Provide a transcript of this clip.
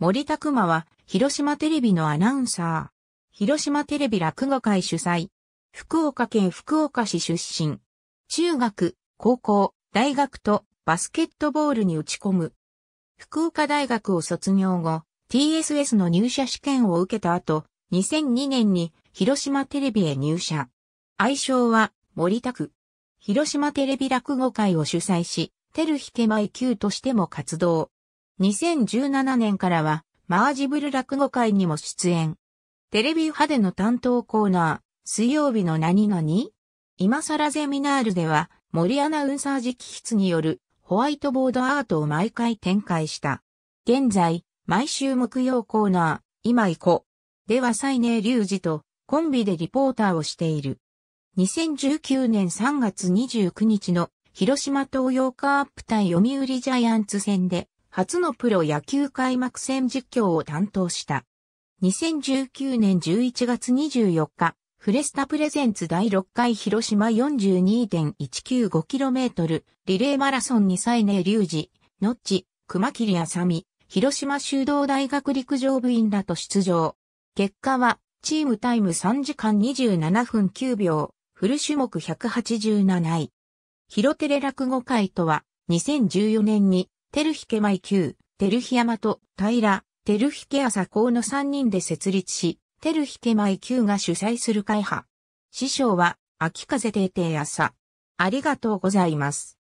森拓馬は、広島テレビのアナウンサー。広島テレビ落語会主催。福岡県福岡市出身。中学、高校、大学とバスケットボールに打ち込む。福岡大学を卒業後、TSS の入社試験を受けた後、2002年に広島テレビへ入社。愛称は森拓。広島テレビ落語会を主催し、テルヒケマイ級としても活動。2017年からは、マージブル落語会にも出演。テレビ派での担当コーナー、水曜日の何々今更ゼミナールでは、森アナウンサー直筆によるホワイトボードアートを毎回展開した。現在、毎週木曜コーナー、今行こ。う。ではサイネーリュウジとコンビでリポーターをしている。2019年3月29日の広島東洋カープ対読売ジャイアンツ戦で初のプロ野球開幕戦実況を担当した。2019年11月24日、フレスタプレゼンツ第6回広島 42.195km リレーマラソンに際根隆二、ノッチ、熊切あさみ、広島修道大学陸上部員らと出場。結果は、チームタイム3時間27分9秒、フル種目187位。広テレ落語会とは、2014年にテルヒケマイ Q、テルヒヤマト、平、テルヒケアサコウの3人で設立し、テルヒケマイ Q が主催する会派。師匠は、秋風亭亭朝。ありがとうございます。